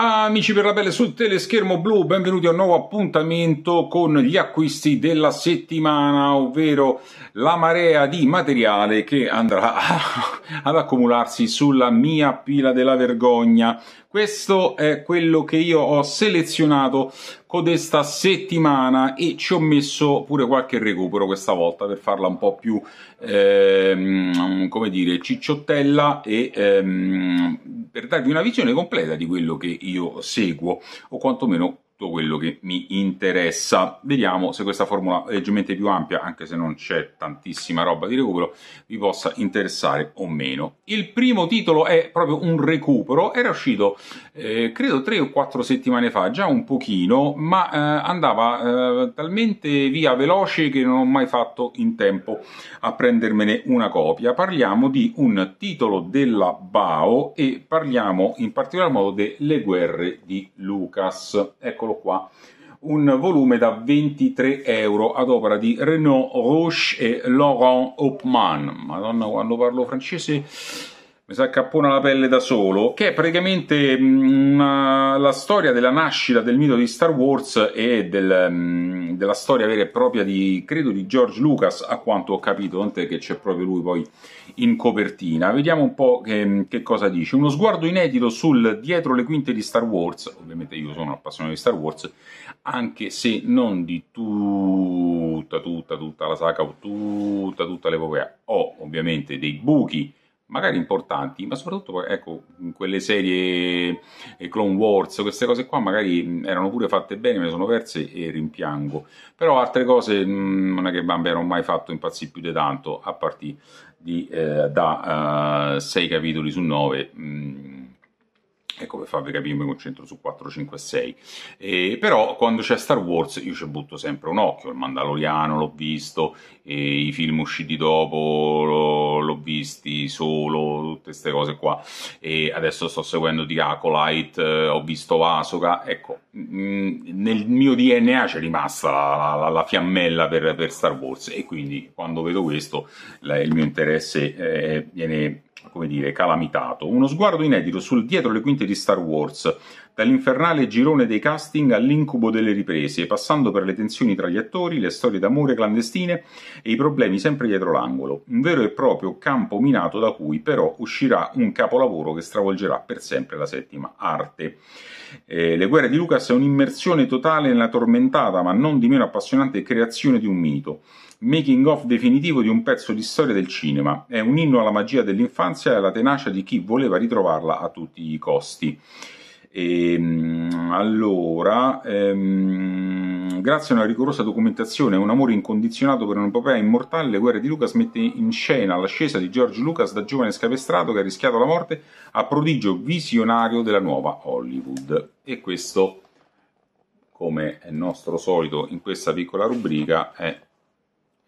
Amici per la pelle sul teleschermo blu, benvenuti a un nuovo appuntamento con gli acquisti della settimana, ovvero la marea di materiale che andrà ad accumularsi sulla mia pila della vergogna. Questo è quello che io ho selezionato codesta settimana e ci ho messo pure qualche recupero questa volta per farla un po' più, ehm, come dire, cicciottella e ehm, per darvi una visione completa di quello che io seguo o quantomeno tutto quello che mi interessa. Vediamo se questa formula leggermente più ampia, anche se non c'è tantissima roba di recupero, vi possa interessare o meno. Il primo titolo è proprio un recupero, era uscito eh, credo tre o quattro settimane fa, già un pochino, ma eh, andava eh, talmente via veloce che non ho mai fatto in tempo a prendermene una copia. Parliamo di un titolo della BAO e parliamo in particolar modo delle guerre di Lucas. Ecco eccolo qua, un volume da 23 euro ad opera di Renaud Roche e Laurent Hopman. Madonna, quando parlo francese mi si accappona la pelle da solo, che è praticamente mm, una, la storia della nascita del mito di Star Wars e del, mm, della storia vera e propria di, credo, di George Lucas, a quanto ho capito, tant'è che c'è proprio lui poi in copertina. Vediamo un po' che, mm, che, cosa dice. Uno sguardo inedito sul dietro le quinte di Star Wars, ovviamente io sono appassionato di Star Wars, anche se non di tutta, tutta, tutta la saga o tutta, tutta l'epopea. Ho ovviamente dei buchi magari importanti, ma soprattutto ecco, quelle serie eh, Clone Wars, queste cose qua magari erano pure fatte bene, me le sono perse e rimpiango. Però altre cose non è che mi hanno mai fatto impazzire più di tanto, a partire di, eh, da uh, eh, 6 capitoli su 9. Ecco, per farvi capire mi concentro su 4, 5 6. e 6. però quando c'è Star Wars io ci butto sempre un occhio, il Mandaloriano l'ho visto, i film usciti dopo l'ho visti solo, tutte queste cose qua. E adesso sto seguendo di Acolyte, eh, ho visto Asoka, ecco, mm, nel mio DNA c'è rimasta la, la, la fiammella per, per, Star Wars e quindi quando vedo questo la, il mio interesse eh, viene come dire, calamitato. Uno sguardo inedito sul dietro le quinte di Star Wars, dall'infernale girone dei casting all'incubo delle riprese, passando per le tensioni tra gli attori, le storie d'amore clandestine e i problemi sempre dietro l'angolo. Un vero e proprio campo minato da cui però uscirà un capolavoro che stravolgerà per sempre la settima arte. Eh, le guerre di Lucas è un'immersione totale nella tormentata ma non di meno appassionante creazione di un mito making of definitivo di un pezzo di storia del cinema. È un inno alla magia dell'infanzia e alla tenacia di chi voleva ritrovarla a tutti i costi. E, ehm, allora, ehm, grazie a una rigorosa documentazione e un amore incondizionato per un'epopea immortale, Le guerre di Lucas mette in scena l'ascesa di George Lucas da giovane scapestrato che ha rischiato la morte a prodigio visionario della nuova Hollywood. E questo, come è nostro solito in questa piccola rubrica, è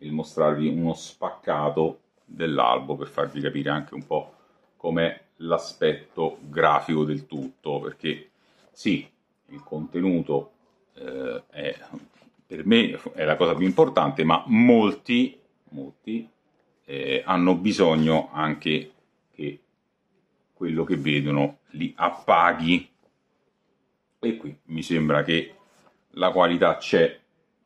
il mostrarvi uno spaccato dell'albo per farvi capire anche un po' com'è l'aspetto grafico del tutto, perché sì, il contenuto eh, è, per me è la cosa più importante, ma molti, molti eh, hanno bisogno anche che quello che vedono li appaghi. E qui mi sembra che la qualità c'è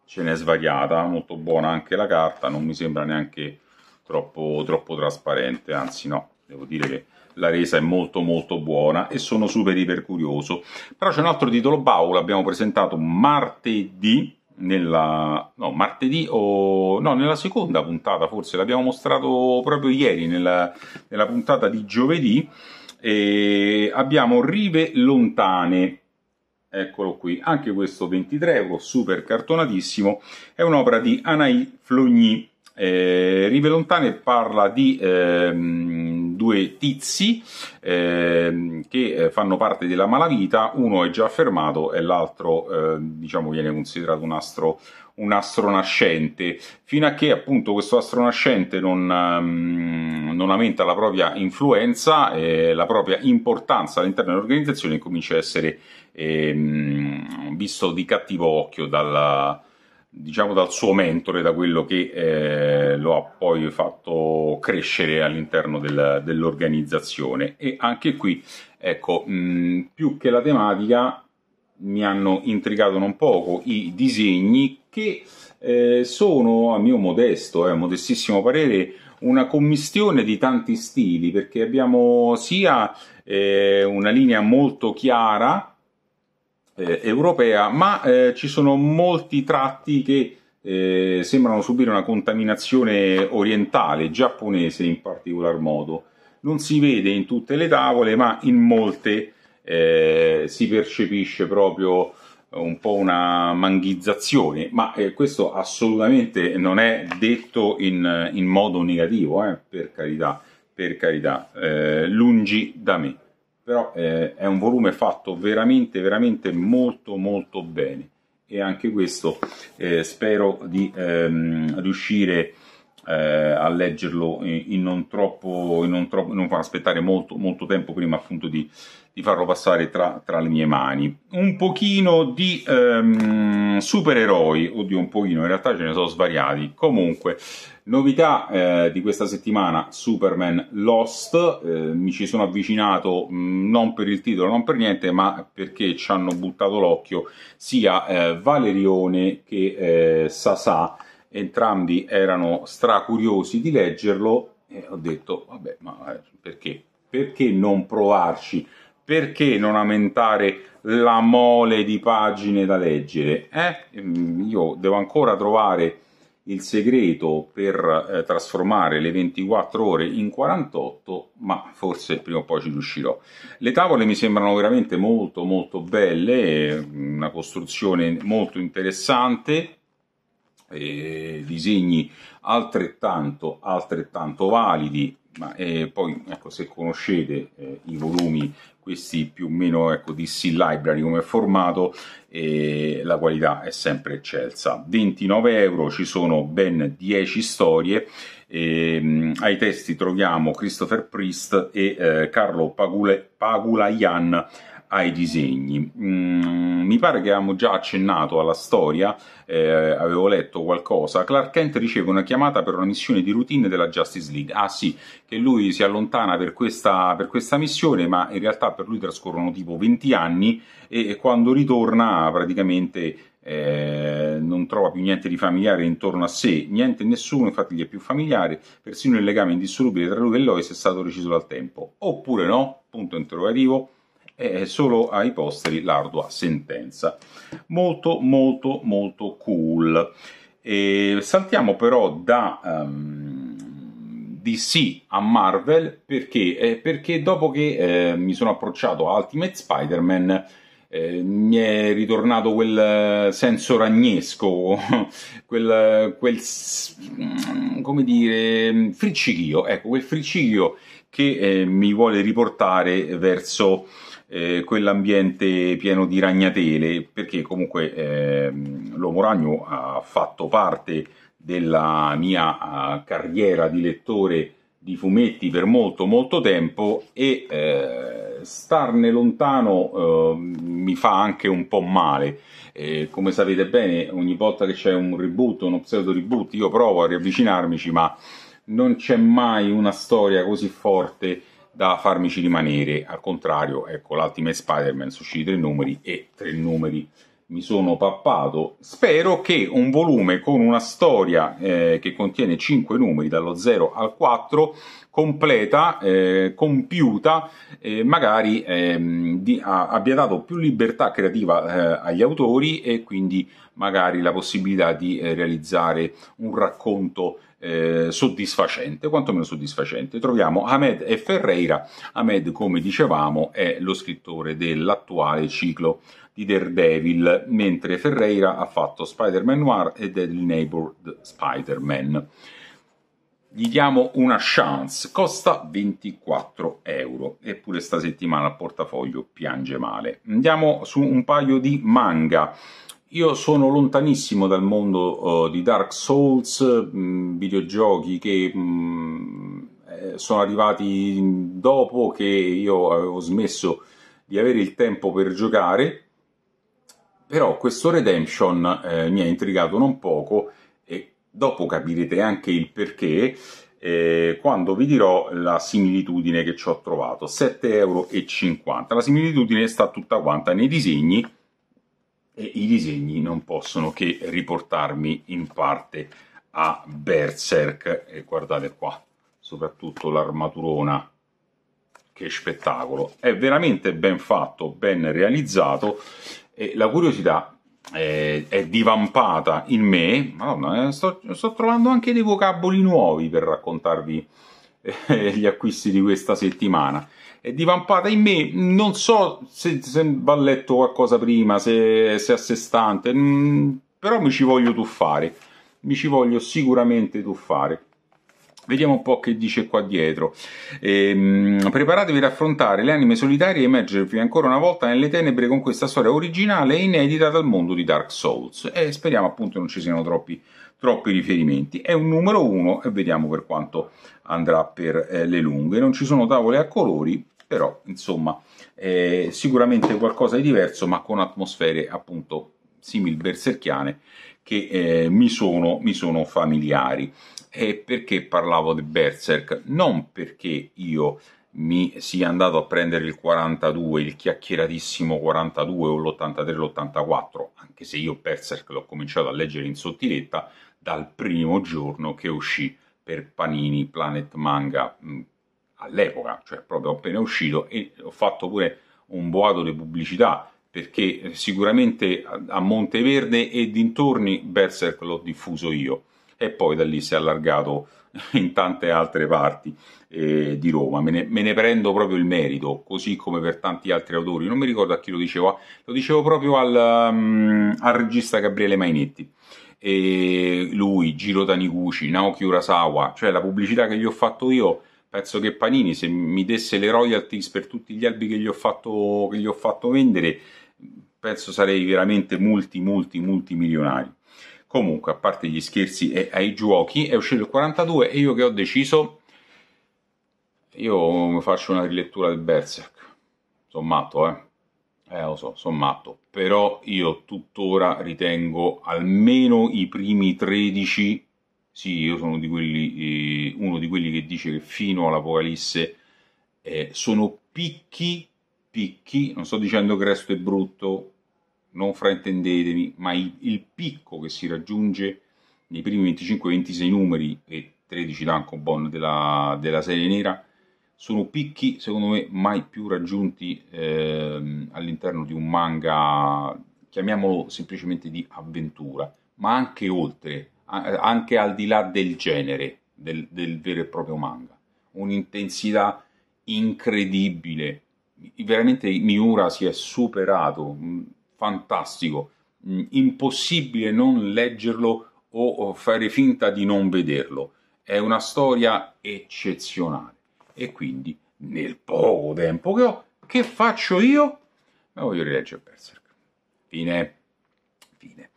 ce n'è svariata, molto buona anche la carta, non mi sembra neanche troppo, troppo trasparente, anzi no, devo dire che la resa è molto molto buona e sono super iper curioso. Però c'è un altro titolo BAU, l'abbiamo presentato martedì, nella, no, martedì o no, nella seconda puntata forse, l'abbiamo mostrato proprio ieri nella, nella puntata di giovedì e abbiamo Rive Lontane Eccolo qui, anche questo 23 euro, super cartonatissimo, è un'opera di Anaï Flogny. Eh, Rive Lontane parla di... Ehm, due tizi ehm, eh, che fanno parte della malavita, uno è già fermato e l'altro eh, diciamo viene considerato un astro un astro nascente, fino a che appunto questo astro nascente non, um, non aumenta la propria influenza, eh, la propria importanza all'interno dell'organizzazione comincia a essere eh, visto di cattivo occhio dalla, diciamo dal suo mentore, da quello che eh, lo ha poi fatto crescere all'interno del, dell'organizzazione. E anche qui, ecco, mh, mm, più che la tematica, mi hanno intrigato non poco i disegni che eh, sono, a mio modesto, eh, modestissimo parere, una commistione di tanti stili, perché abbiamo sia eh, una linea molto chiara, eh, europea, ma eh, ci sono molti tratti che eh, sembrano subire una contaminazione orientale, giapponese in particolar modo. Non si vede in tutte le tavole, ma in molte eh, si percepisce proprio un po' una manghizzazione, ma eh, questo assolutamente non è detto in, in modo negativo, eh, per carità, per carità, lungi da me però eh, è un volume fatto veramente veramente molto molto bene e anche questo eh, spero di ehm, riuscire a eh, a leggerlo in, non troppo, in non, troppo, non far aspettare molto, molto tempo prima appunto di, di farlo passare tra, tra, le mie mani. Un pochino di ehm, supereroi, oddio un pochino, in realtà ce ne sono svariati. Comunque, novità eh, di questa settimana, Superman Lost, eh, mi ci sono avvicinato mh, mm, non per il titolo, non per niente, ma perché ci hanno buttato l'occhio sia eh, Valerione che eh, Sasà entrambi erano stracuriosi di leggerlo e ho detto, vabbè, ma eh, perché? Perché non provarci? Perché non aumentare la mole di pagine da leggere? Eh? Mm, io devo ancora trovare il segreto per eh, trasformare le 24 ore in 48, ma forse prima o poi ci riuscirò. Le tavole mi sembrano veramente molto molto belle, eh, una costruzione molto interessante, eh, disegni altrettanto, altrettanto validi, ma eh, poi ecco, se conoscete eh, i volumi, questi più o meno ecco, DC Library come formato, eh, la qualità è sempre eccelsa. 29 euro, ci sono ben 10 storie, ehm, ai testi troviamo Christopher Priest e eh, Carlo Pagule, Pagulayan ai disegni. Mm, mi pare che abbiamo già accennato alla storia, eh, avevo letto qualcosa. Clark Kent riceve una chiamata per una missione di routine della Justice League. Ah sì, che lui si allontana per questa, per questa missione, ma in realtà per lui trascorrono tipo 20 anni e, e quando ritorna praticamente eh, non trova più niente di familiare intorno a sé, niente e nessuno, infatti gli è più familiare, persino il legame indissolubile tra lui e Lois è stato reciso dal tempo. Oppure no? Punto interrogativo è solo ai posteri l'ardua sentenza. Molto molto molto cool. E saltiamo però da um, ehm, DC a Marvel perché? Eh, perché dopo che eh, mi sono approcciato a Ultimate Spider-Man eh, mi è ritornato quel eh, senso ragnesco, quel, quel, mm, come dire, friccichio, ecco, quel friccichio che eh, mi vuole riportare verso eh, quell'ambiente pieno di ragnatele, perché comunque eh, l'Uomo Ragno ha fatto parte della mia uh, carriera di lettore di fumetti per molto molto tempo e eh, starne lontano eh, mi fa anche un po' male. Eh, come sapete bene, ogni volta che c'è un reboot, uno pseudo reboot, io provo a riavvicinarmici, ma non c'è mai una storia così forte da farmici rimanere. Al contrario, ecco, l'Ultimate Spider-Man su tre numeri e tre numeri mi sono pappato. Spero che un volume con una storia eh, che contiene cinque numeri dallo 0 al 4 completa, eh, compiuta, eh, magari ehm, di, a, abbia dato più libertà creativa eh, agli autori e quindi magari la possibilità di eh, realizzare un racconto eh, soddisfacente, quantomeno soddisfacente. Troviamo Ahmed e Ferreira. Ahmed, come dicevamo, è lo scrittore dell'attuale ciclo di Daredevil, mentre Ferreira ha fatto Spider-Man Noir e Deadly Neighbor Spider-Man. Gli diamo una chance, costa 24 euro, eppure sta settimana il portafoglio piange male. Andiamo su un paio di manga. Io sono lontanissimo dal mondo uh, di Dark Souls, mh, mm, videogiochi che mh, mm, eh, sono arrivati dopo che io avevo smesso di avere il tempo per giocare, però questo Redemption eh, mi ha intrigato non poco e dopo capirete anche il perché eh, quando vi dirò la similitudine che ci ho trovato, 7,50€. La similitudine sta tutta quanta nei disegni, e i disegni non possono che riportarmi in parte a Berserk e guardate qua soprattutto l'armaturona che spettacolo è veramente ben fatto ben realizzato e la curiosità è, eh, è divampata in me Madonna, eh, sto, sto, trovando anche dei vocaboli nuovi per raccontarvi eh, gli acquisti di questa settimana è divampata in me. Non so se, se va letto qualcosa prima, se, se è a sé stante, mm, però mi ci voglio tuffare. Mi ci voglio sicuramente tuffare. Vediamo un po' che dice qua dietro. Ehm, preparatevi ad affrontare le anime solitarie e emergervi ancora una volta nelle tenebre con questa storia originale e inedita dal mondo di Dark Souls. E speriamo appunto non ci siano troppi, troppi riferimenti. È un numero uno e vediamo per quanto andrà per eh, le lunghe. Non ci sono tavole a colori, però insomma eh, sicuramente qualcosa di diverso ma con atmosfere appunto simil berserchiane che eh, mi, sono, mi, sono, familiari. E perché parlavo di Berserk? Non perché io mi sia andato a prendere il 42, il chiacchieratissimo 42 o l'83 l'84, anche se io Berserk l'ho cominciato a leggere in sottiletta dal primo giorno che uscì per Panini Planet Manga all'epoca, cioè proprio appena uscito, e ho fatto pure un boato di pubblicità, perché sicuramente a Monteverde e dintorni Berserk l'ho diffuso io, e poi da lì si è allargato in tante altre parti eh, di Roma. Me ne, me ne, prendo proprio il merito, così come per tanti altri autori. Non mi ricordo a chi lo dicevo, ah, lo dicevo proprio al, um, al regista Gabriele Mainetti. E lui, Giro Taniguchi, Naoki Urasawa, cioè la pubblicità che gli ho fatto io penso che Panini se mi desse le royalties per tutti gli albi che gli ho fatto, che gli ho fatto vendere, penso sarei veramente multi, multi, milionari Comunque, a parte gli scherzi e ai giochi, è uscito il 42 e io che ho deciso, io faccio una rilettura del Berserk. Sono matto, eh? Eh, lo so, sono matto. Però io tuttora ritengo almeno i primi 13 sì, io sono di quelli, eh, uno di quelli che dice che fino all'Apocalisse eh, sono picchi, picchi, non sto dicendo che il resto è brutto, non fraintendetemi, ma il, il picco che si raggiunge nei primi 25-26 numeri e 13 Lancobon della, della serie nera sono picchi secondo me mai più raggiunti eh, all'interno di un manga chiamiamolo semplicemente di avventura ma anche oltre eh, anche al di là del genere, del, del vero e proprio manga. Un'intensità incredibile. Veramente Miura si è superato, mm, fantastico. Mm, impossibile non leggerlo o fare finta di non vederlo. È una storia eccezionale. E quindi, nel poco tempo che ho, che faccio io? Ma voglio rileggere Berserk. Fine. Fine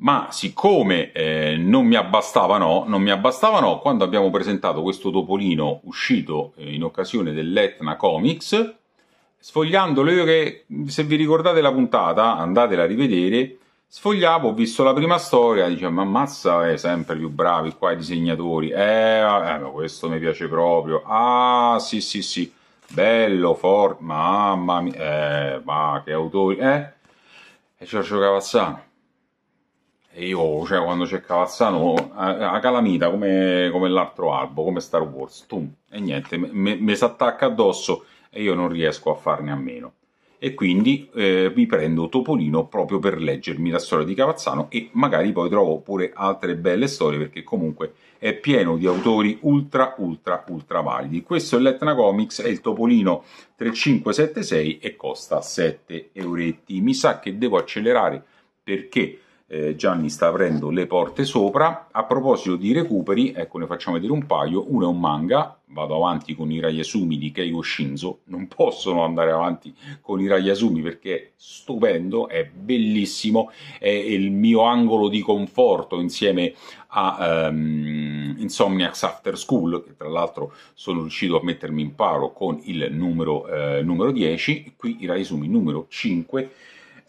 ma siccome eh, non mi abbastavano, non mi abbastavano, quando abbiamo presentato questo topolino uscito eh, in occasione dell'Etna Comics, sfogliando le ore, se vi ricordate la puntata, andatela a rivedere, sfogliavo, ho visto la prima storia, dicevo, ma ammazza, eh, sempre più bravi qua i disegnatori, eh, eh, ma questo mi piace proprio, ah, sì, sì, sì, bello, forte, mamma mia, eh, ma che autori, eh, e Giorgio Cavazzano e io, cioè, quando c'è Cavazzano, a, a calamita come, come l'altro albo, come Star Wars, tum, e niente, mi si attacca addosso e io non riesco a farne a meno. E quindi eh, mi prendo Topolino proprio per leggermi la storia di Cavazzano e magari poi trovo pure altre belle storie perché comunque è pieno di autori ultra ultra ultra validi. Questo è l'Etna Comics, è il Topolino 3576 e costa 7 euretti. Mi sa che devo accelerare perché eh, Gianni sta aprendo le porte sopra. A proposito di recuperi, ecco ne facciamo vedere un paio. Uno è un manga, vado avanti con i Raiasumi di Keigo Shinzo, non possono andare avanti con i Raiasumi perché è stupendo, è bellissimo, è il mio angolo di conforto insieme a um, Insomniacs After School, che tra l'altro sono riuscito a mettermi in paro con il numero, eh, numero 10, qui i Raiasumi numero 5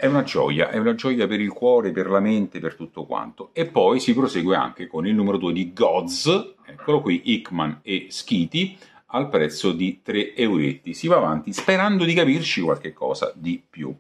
è una gioia, è una gioia per il cuore, per la mente, per tutto quanto. E poi si prosegue anche con il numero 2 di Gods, eccolo qui, Hickman e Schiti, al prezzo di 3 euretti. Si va avanti sperando di capirci qualche cosa di più.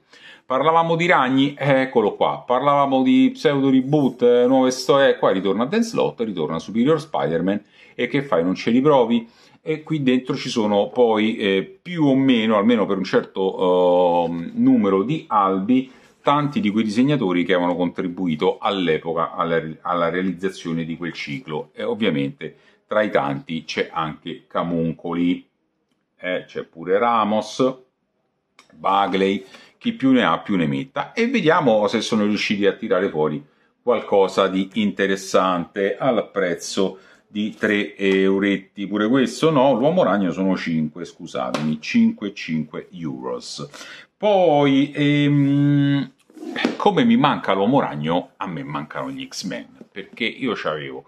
Parlavamo di ragni, eccolo qua. Parlavamo di pseudo reboot, nuove storie, qua ritorna a Dance Lot, ritorna Superior Spider-Man e che fai? Non ce li provi? e qui dentro ci sono poi eh, più o meno, almeno per un certo eh, numero di albi, tanti di quei disegnatori che avevano contribuito all'epoca alla, alla, realizzazione di quel ciclo e ovviamente tra i tanti c'è anche Camuncoli, eh, c'è pure Ramos, Bagley, chi più ne ha più ne metta e vediamo se sono riusciti a tirare fuori qualcosa di interessante al prezzo di 3 euretti. Pure questo no, l'uomo ragno sono 5, scusatemi, 5, euros. Poi, ehm, come mi manca l'uomo ragno, a me mancano gli X-Men, perché io avevo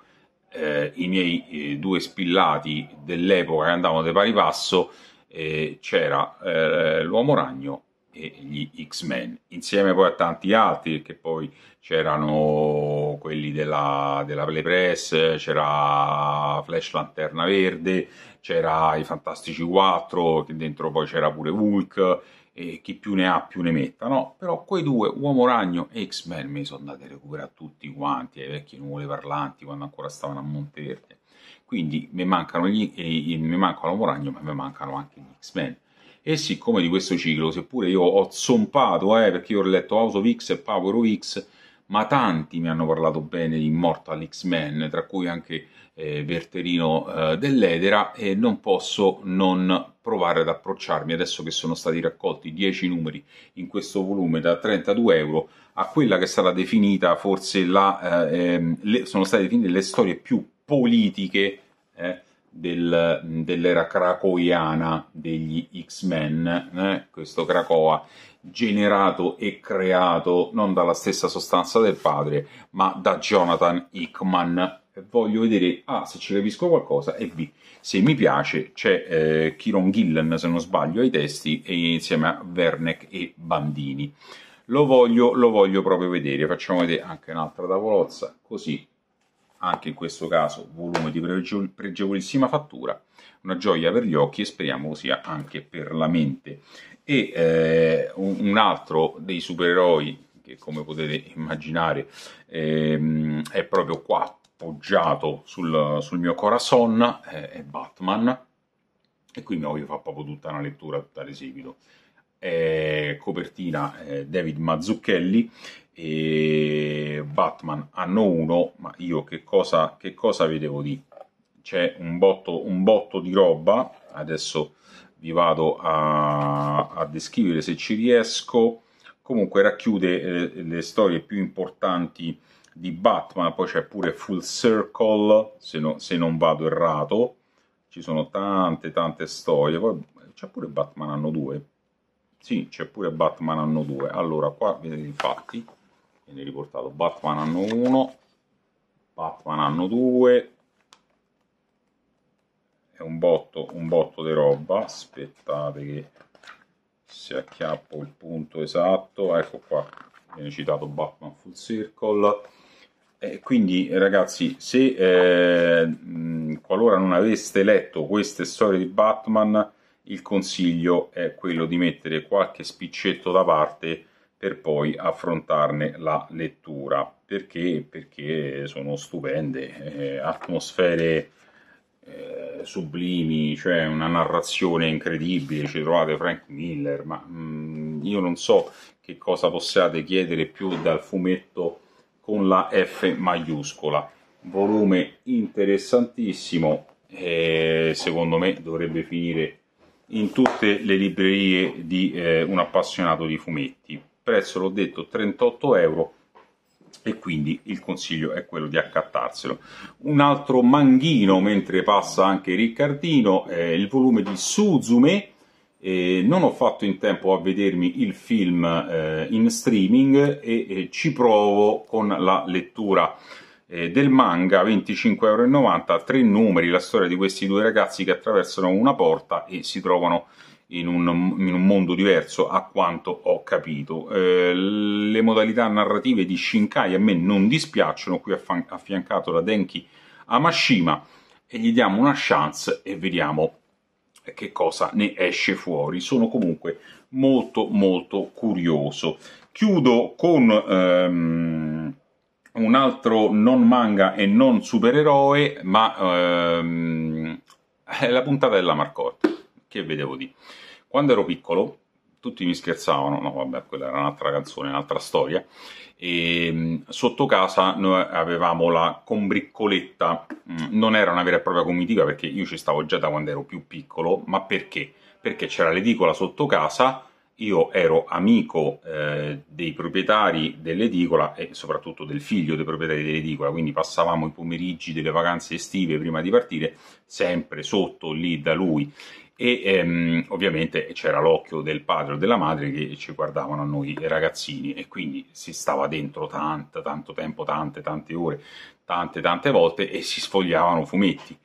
eh, i miei eh, due spillati dell'epoca che andavano di pari passo, eh, c'era eh, l'uomo ragno e gli X-Men, insieme poi a tanti altri, perché poi c'erano quelli della, della Press, c'era Flash Lanterna Verde, c'era i Fantastici 4, che dentro poi c'era pure Hulk, e chi più ne ha più ne metta, no? Però quei due, Uomo Ragno e X-Men, mi sono andati a recuperare tutti quanti, ai vecchi nuvole parlanti, quando ancora stavano a Monteverde. Quindi mi mancano, gli, eh, mi mancano Uomo Ragno, ma mi mancano anche gli X-Men e siccome di questo ciclo, seppure io ho zompato, eh, perché io ho letto House of X e Power of X, ma tanti mi hanno parlato bene di Immortal X-Men, tra cui anche eh, Verterino eh, dell'Edera, e non posso non provare ad approcciarmi, adesso che sono stati raccolti 10 numeri in questo volume da 32 euro, a quella che sarà definita forse la... Eh, ehm, le, sono state definite le storie più politiche... Eh, del, dell'era cracoiana degli X-Men, eh? questo Krakoa, generato e creato non dalla stessa sostanza del padre, ma da Jonathan Hickman. Voglio vedere A ah, se ci capisco qualcosa e B se mi piace. C'è eh, Kiron Gillen, se non sbaglio, ai testi, e insieme a Werneck e Bandini. Lo voglio, lo voglio proprio vedere. Facciamo vedere anche un'altra tavolozza, così anche in questo caso volume di pregevolissima fattura, una gioia per gli occhi e speriamo sia anche per la mente. E eh, un altro dei supereroi che come potete immaginare ehm, è proprio qua appoggiato sul, sul mio corazon, eh, è Batman, e qui mi voglio fare proprio tutta una lettura, tutta l'eseguito. Eh, copertina eh, David Mazzucchelli e Batman hanno uno, ma io che cosa, che cosa vi devo dire? C'è un botto, un botto di roba, adesso vi vado a, a descrivere se ci riesco, comunque racchiude eh, le storie più importanti di Batman, poi c'è pure Full Circle, se, no, se, non vado errato, ci sono tante tante storie, poi c'è pure Batman anno 2, sì, c'è pure Batman anno 2, allora qua vedete infatti, viene riportato Batman anno 1, Batman anno 2, è un botto, un botto di roba, aspettate che si acchiappo il punto esatto, ecco qua, viene citato Batman Full Circle, e quindi ragazzi, se eh, qualora non aveste letto queste storie di Batman, il consiglio è quello di mettere qualche spiccetto da parte per poi affrontarne la lettura perché, perché sono stupende, eh, atmosfere eh, sublimi, cioè una narrazione incredibile, ci trovate Frank Miller, ma mm, io non so che cosa possiate chiedere più dal fumetto con la F maiuscola, volume interessantissimo eh, secondo me dovrebbe finire in tutte le librerie di eh, un appassionato di fumetti prezzo l'ho detto 38 euro e quindi il consiglio è quello di accattarselo. Un altro manghino mentre passa anche Riccardino è il volume di Suzume. Eh, non ho fatto in tempo a vedermi il film eh, in streaming e eh, ci provo con la lettura eh, del manga 25,90 euro, tre numeri, la storia di questi due ragazzi che attraversano una porta e si trovano in un, in un, mondo diverso a quanto ho capito. Eh, le modalità narrative di Shinkai a me non dispiacciono, qui affiancato da Denki Amashima, e gli diamo una chance e vediamo che cosa ne esce fuori. Sono comunque molto molto curioso. Chiudo con ehm, un altro non manga e non supereroe, ma ehm, è la puntata della Marcotte che vedevo di Quando ero piccolo, tutti mi scherzavano, no vabbè, quella era un'altra canzone, un'altra storia, e ehm, sotto casa noi avevamo la combriccoletta, mm, non era una vera e propria comitiva perché io ci stavo già da quando ero più piccolo, ma perché? Perché c'era l'edicola sotto casa, io ero amico eh, dei proprietari dell'edicola e soprattutto del figlio dei proprietari dell'edicola, quindi passavamo i pomeriggi delle vacanze estive prima di partire sempre sotto lì da lui e ehm, ovviamente c'era l'occhio del padre o della madre che ci guardavano a noi ragazzini e quindi si stava dentro tanto, tanto tempo, tante, tante ore, tante, tante volte e si sfogliavano fumetti.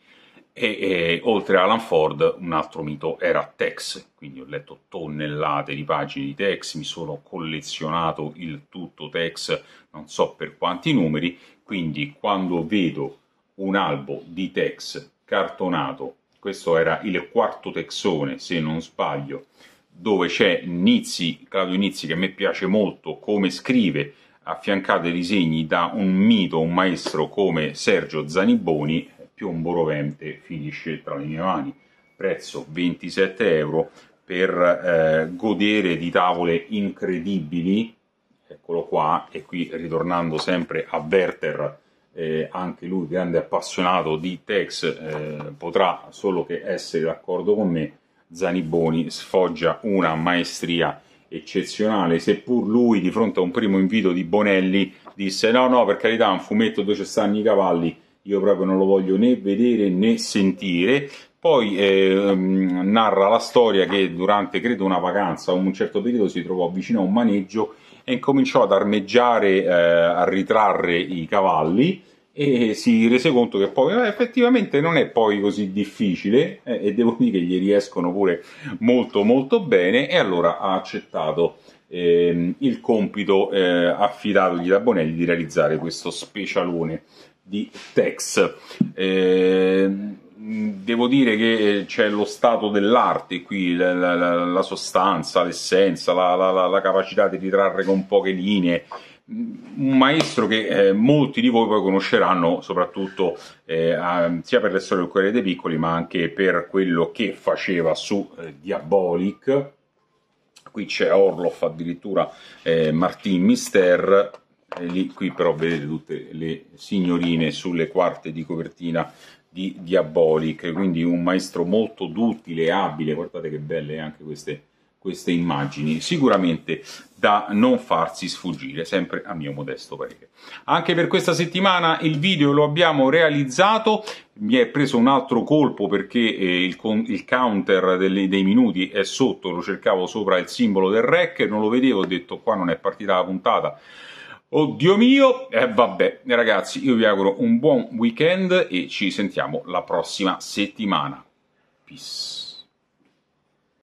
E, e, oltre a Alan Ford un altro mito era Tex, quindi ho letto tonnellate di pagine di Tex, mi sono collezionato il tutto Tex, non so per quanti numeri, quindi quando vedo un albo di Tex cartonato questo era il quarto texone se non sbaglio, dove c'è Nizzi, Claudio Nizzi che a me piace molto come scrive, affiancato ai disegni da un mito, un maestro come Sergio Zaniboni, Piombo Rovente finisce tra le mie mani, prezzo 27 euro per eh, godere di tavole incredibili, eccolo qua, e qui ritornando sempre a Werther eh, anche lui grande appassionato di Tex, eh, potrà solo che essere d'accordo con me, Zaniboni sfoggia una maestria eccezionale, seppur lui di fronte a un primo invito di Bonelli disse no no per carità un fumetto dove ci stanno i cavalli io proprio non lo voglio né vedere né sentire. Poi eh, narra la storia che durante, credo, una vacanza o un certo periodo si trovò vicino a un maneggio e incominciò ad armeggiare, eh, a ritrarre i cavalli e si rese conto che poi eh, effettivamente non è poi così difficile eh, e devo dire che gli riescono pure molto molto bene e allora ha accettato ehm, il compito eh, affidatogli da Bonelli di realizzare questo specialone di Tex. Ehm, Mm, devo dire che eh, c'è lo stato dell'arte qui, la, la, la sostanza, l'essenza, la, la, capacità di ritrarre con poche linee. Mm, un maestro che eh, molti di voi poi conosceranno, soprattutto eh, a, sia per le storie del Corriere dei Piccoli, ma anche per quello che faceva su eh, Diabolic. Qui c'è Orloff, addirittura eh, Martin Mister, lì, qui però vedete tutte le signorine sulle quarte di copertina di Diabolic, quindi un maestro molto duttile e abile, guardate che belle anche queste, queste immagini, sicuramente da non farsi sfuggire, sempre a mio modesto parere. Anche per questa settimana il video lo abbiamo realizzato, mi è preso un altro colpo perché eh, il, il counter delle, dei minuti è sotto, lo cercavo sopra il simbolo del rec, non lo vedevo, ho detto qua non è partita la puntata, Oddio mio, e eh, vabbè, ragazzi, io vi auguro un buon weekend e ci sentiamo la prossima settimana. Peace.